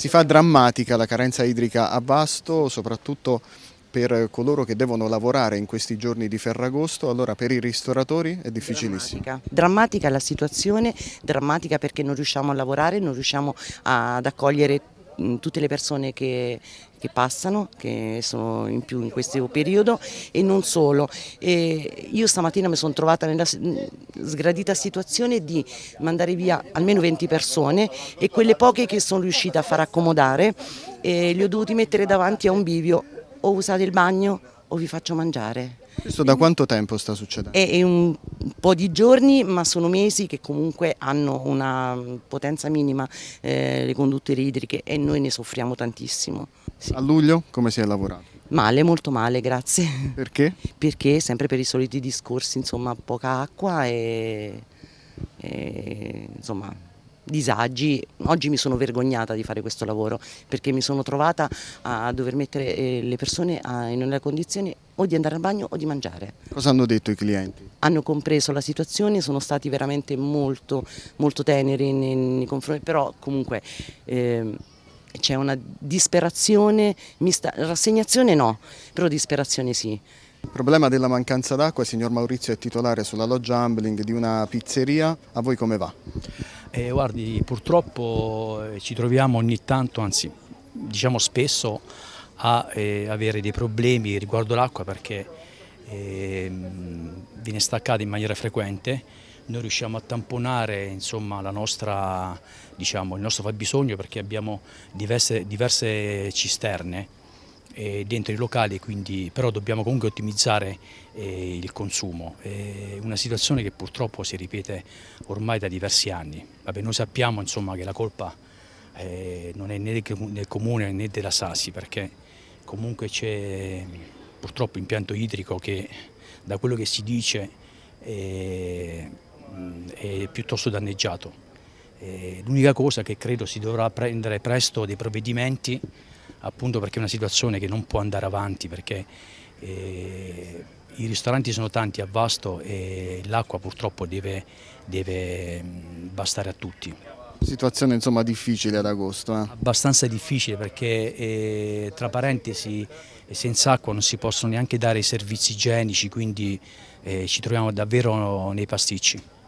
Si fa drammatica la carenza idrica a Basto, soprattutto per coloro che devono lavorare in questi giorni di Ferragosto, allora per i ristoratori è difficilissimo. Drammatica, drammatica la situazione, drammatica perché non riusciamo a lavorare, non riusciamo ad accogliere tutte le persone che, che passano, che sono in più in questo periodo e non solo. E io stamattina mi sono trovata nella sgradita situazione di mandare via almeno 20 persone e quelle poche che sono riuscita a far accomodare li ho dovuti mettere davanti a un bivio o usate il bagno o vi faccio mangiare. Questo da quanto tempo sta succedendo? È, è un po' di giorni, ma sono mesi che comunque hanno una potenza minima eh, le conduttere idriche e noi ne soffriamo tantissimo. Sì. A luglio come si è lavorato? Male, molto male, grazie. Perché? Perché sempre per i soliti discorsi, insomma, poca acqua e, e insomma disagi. Oggi mi sono vergognata di fare questo lavoro perché mi sono trovata a dover mettere eh, le persone in una condizione o di andare al bagno o di mangiare. Cosa hanno detto i clienti? Hanno compreso la situazione, sono stati veramente molto, molto teneri nei, confronti, però comunque... Eh, c'è una disperazione, mista, rassegnazione no, però disperazione sì. Il problema della mancanza d'acqua, signor Maurizio è titolare sulla loggia Ambling di una pizzeria, a voi come va? Eh, guardi, purtroppo eh, ci troviamo ogni tanto, anzi diciamo spesso, a eh, avere dei problemi riguardo l'acqua perché eh, viene staccata in maniera frequente noi riusciamo a tamponare insomma, nostra, diciamo, il nostro fabbisogno perché abbiamo diverse, diverse cisterne eh, dentro i locali, quindi, però dobbiamo comunque ottimizzare eh, il consumo. È una situazione che purtroppo si ripete ormai da diversi anni. Vabbè, noi sappiamo insomma, che la colpa eh, non è né del comune né della Sassi perché comunque c'è purtroppo impianto idrico che da quello che si dice eh, è piuttosto danneggiato. L'unica cosa che credo si dovrà prendere presto dei provvedimenti, appunto perché è una situazione che non può andare avanti, perché eh, i ristoranti sono tanti a vasto e l'acqua purtroppo deve, deve, bastare a tutti. Situazione insomma difficile ad agosto. Eh? Abbastanza difficile perché eh, tra parentesi senza acqua non si possono neanche dare i servizi igienici, quindi eh, ci troviamo davvero nei pasticci.